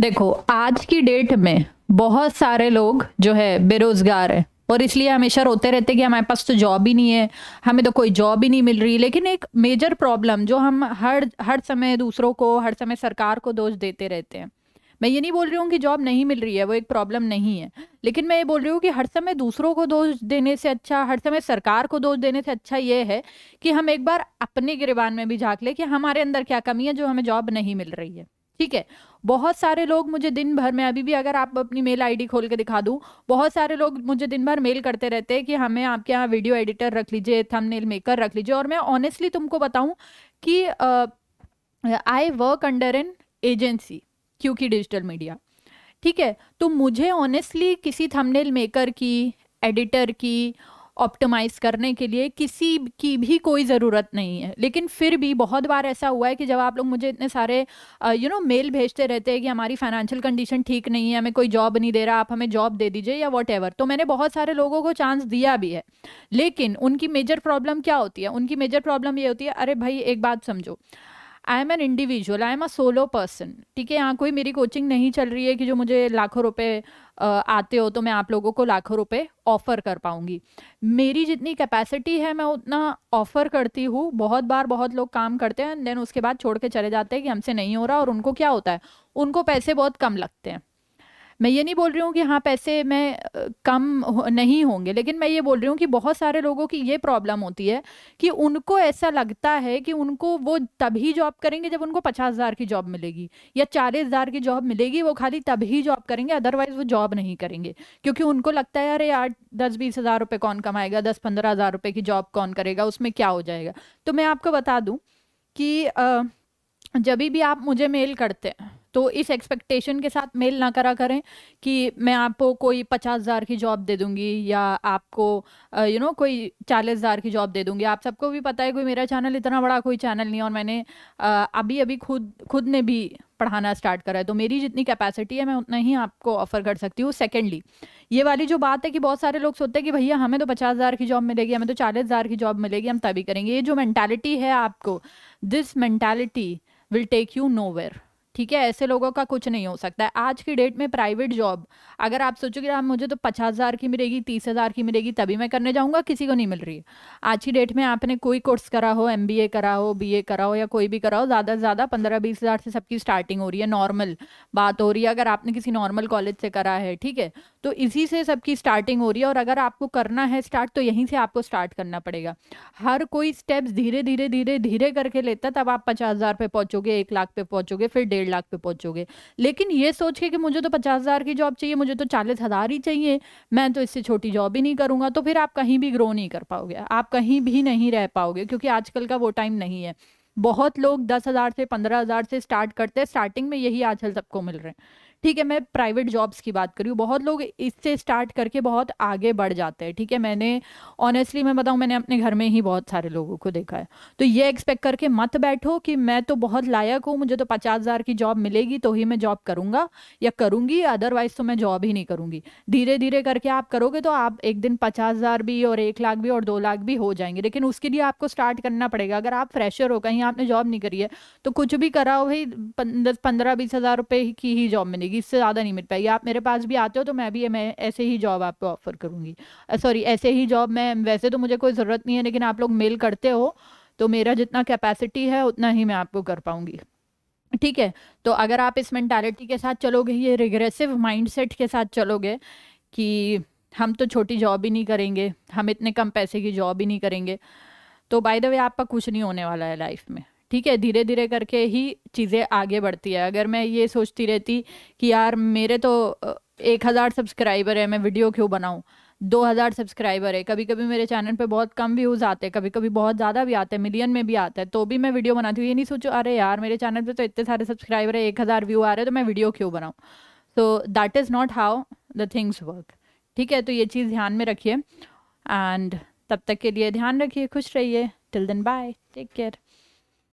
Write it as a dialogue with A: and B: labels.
A: देखो आज की डेट में बहुत सारे लोग जो है बेरोजगार हैं और इसलिए हमेशा रोते रहते कि हमारे पास तो जॉब ही नहीं है हमें तो कोई जॉब ही नहीं मिल रही लेकिन एक मेजर प्रॉब्लम जो हम हर हर समय दूसरों को हर समय सरकार को दोष देते रहते हैं मैं ये नहीं बोल रही हूँ कि जॉब नहीं मिल रही है वो एक प्रॉब्लम नहीं है लेकिन मैं ये बोल रही हूँ कि हर समय दूसरों को दोष देने से अच्छा हर समय सरकार को दोष देने से अच्छा ये है कि हम एक बार अपने गिरबान में भी झाँक लें कि हमारे अंदर क्या कमी है जो हमें जॉब नहीं मिल रही है ठीक है बहुत सारे लोग मुझे दिन भर में अभी भी अगर आप अपनी मेल आईडी खोल के दिखा दूँ बहुत सारे लोग मुझे दिन भर मेल करते रहते हैं कि हमें आपके यहाँ वीडियो एडिटर रख लीजिए थंबनेल मेकर रख लीजिए और मैं ऑनेस्टली तुमको बताऊँ कि I work under an agency क्योंकि डिजिटल मीडिया ठीक है तो मुझे ऑनेस्टली किसी थंबनेल मेकर की एडिटर की ऑप्टिमाइज करने के लिए किसी की भी कोई ज़रूरत नहीं है लेकिन फिर भी बहुत बार ऐसा हुआ है कि जब आप लोग मुझे इतने सारे यू नो मेल भेजते रहते हैं कि हमारी फाइनेंशियल कंडीशन ठीक नहीं है हमें कोई जॉब नहीं दे रहा आप हमें जॉब दे दीजिए या वॉट तो मैंने बहुत सारे लोगों को चांस दिया भी है लेकिन उनकी मेजर प्रॉब्लम क्या होती है उनकी मेजर प्रॉब्लम ये होती है अरे भाई एक बात समझो I am an individual I am a solo person ठीक है यहाँ कोई मेरी कोचिंग नहीं चल रही है कि जो मुझे लाखों रुपए आते हो तो मैं आप लोगों को लाखों रुपए ऑफ़र कर पाऊंगी मेरी जितनी कैपेसिटी है मैं उतना ऑफ़र करती हूँ बहुत बार बहुत लोग काम करते हैं देन उसके बाद छोड़ के चले जाते हैं कि हमसे नहीं हो रहा और उनको क्या होता है उनको पैसे बहुत कम लगते हैं मैं ये नहीं बोल रही हूँ कि हाँ पैसे में कम नहीं होंगे लेकिन मैं ये बोल रही हूँ कि बहुत सारे लोगों की ये प्रॉब्लम होती है कि उनको ऐसा लगता है कि उनको वो तभी जॉब करेंगे जब उनको पचास हज़ार की जॉब मिलेगी या चालीस हज़ार की जॉब मिलेगी वो खाली तभी जॉब करेंगे अदरवाइज़ वो जॉब नहीं करेंगे क्योंकि उनको लगता है यार आठ दस बीस हज़ार रुपये कौन कमाएगा दस पंद्रह हज़ार रुपये की जॉब कौन करेगा उसमें क्या हो जाएगा तो मैं आपको बता दूँ कि जब भी आप मुझे मेल करते हैं तो इस एक्सपेक्टेशन के साथ मेल ना करा करें कि मैं आपको कोई पचास हज़ार की जॉब दे दूंगी या आपको यू नो कोई चालीस हज़ार की जॉब दे दूंगी आप सबको भी पता है कोई मेरा चैनल इतना बड़ा कोई चैनल नहीं और मैंने अभी अभी खुद खुद ने भी पढ़ाना स्टार्ट करा है तो मेरी जितनी कैपेसिटी है मैं उतना ही आपको ऑफर कर सकती हूँ सेकेंडली ये वाली जो बात है कि बहुत सारे लोग सोचते हैं कि भैया हमें तो पचास हज़ार की जॉब मिलेगी हमें तो चालीस हज़ार की जॉब मिलेगी हम तभी करेंगे ये जो मैंटेलिटी है आपको this mentality will take you nowhere ठीक है ऐसे लोगों का कुछ नहीं हो सकता है आज की डेट में प्राइवेट जॉब अगर आप सोचो कि आप मुझे तो पचास हज़ार की मिलेगी तीस हज़ार की मिलेगी तभी मैं करने जाऊँगा किसी को नहीं मिल रही आज की डेट में आपने कोई कोर्स करा हो एम करा हो बी करा हो या कोई भी करा हो ज़्यादा से ज़्यादा पंद्रह बीस हज़ार से सबकी स्टार्टिंग हो रही है नॉर्मल बात हो रही है अगर आपने किसी नॉर्मल कॉलेज से करा है ठीक है तो इसी से सबकी स्टार्टिंग हो रही है और अगर आपको करना है स्टार्ट तो यहीं से आपको स्टार्ट करना पड़ेगा हर कोई स्टेप्स धीरे धीरे धीरे धीरे करके लेता तब आप पचास हज़ार पे पहुँचोगे एक लाख पे पहुँचोगे फिर डेढ़ डेढ़ लाख पे पहुंचोगे लेकिन ये सोच के कि मुझे तो पचास हज़ार की जॉब चाहिए मुझे तो चालीस हज़ार ही चाहिए मैं तो इससे छोटी जॉब ही नहीं करूँगा तो फिर आप कहीं भी ग्रो नहीं कर पाओगे आप कहीं भी नहीं रह पाओगे क्योंकि आजकल का वो टाइम नहीं है बहुत लोग दस हज़ार से पंद्रह हज़ार से स्टार्ट करते हैं स्टार्टिंग में यही आजकल सबको मिल रहे हैं ठीक है मैं प्राइवेट जॉब्स की बात करी बहुत लोग इससे स्टार्ट करके बहुत आगे बढ़ जाते हैं ठीक है मैंने ऑनेस्टली मैं बताऊँ मैंने अपने घर में ही बहुत सारे लोगों को देखा है तो ये एक्सपेक्ट करके मत बैठो कि मैं तो बहुत लायक हूँ मुझे तो पचास हज़ार की जॉब मिलेगी तो ही मैं जॉब करूँगा या करूँगी अदरवाइज तो मैं जॉब ही नहीं करूँगी धीरे धीरे करके आप करोगे तो आप एक दिन पचास हज़ार भी और एक लाख भी और दो लाख भी हो जाएंगे लेकिन उसके लिए आपको स्टार्ट करना पड़ेगा अगर आप फ्रेशर हो कहीं आपने जॉब नहीं करी है तो कुछ भी कराओ भाई पंद्रह बीस हज़ार रुपये की ही जॉब मिलेगी मिलेगी इससे ज़्यादा नहीं मिल पाएगी आप मेरे पास भी आते हो तो मैं भी मैं ऐसे ही जॉब आपको ऑफर करूँगी सॉरी ऐसे ही जॉब मैं वैसे तो मुझे कोई ज़रूरत नहीं है लेकिन आप लोग मेल करते हो तो मेरा जितना कैपेसिटी है उतना ही मैं आपको कर पाऊँगी ठीक है तो अगर आप इस मैंटालिटी के साथ चलोगे ये रिग्रेसिव माइंडसेट के साथ चलोगे कि हम तो छोटी जॉब ही नहीं करेंगे हम इतने कम पैसे की जॉब ही नहीं करेंगे तो बाय द वे आपका कुछ नहीं होने वाला है लाइफ में ठीक है धीरे धीरे करके ही चीज़ें आगे बढ़ती है अगर मैं ये सोचती रहती कि यार मेरे तो एक हज़ार सब्सक्राइबर है मैं वीडियो क्यों बनाऊँ दो हज़ार सब्सक्राइबर है कभी कभी मेरे चैनल पे बहुत कम व्यूज़ आते हैं कभी कभी बहुत ज़्यादा भी आते हैं मिलियन में भी आता है तो भी मैं वीडियो बनाती हूँ ये नहीं सोचो अरे यार मेरे चैनल पे तो इतने सारे सब्सक्राइबर है एक हज़ार व्यू आ रहे हैं तो मैं वीडियो क्यों बनाऊँ तो that is not how the things work ठीक है तो ये चीज़ ध्यान में रखिए एंड तब तक के लिए ध्यान रखिए खुश रहिए till then bye take care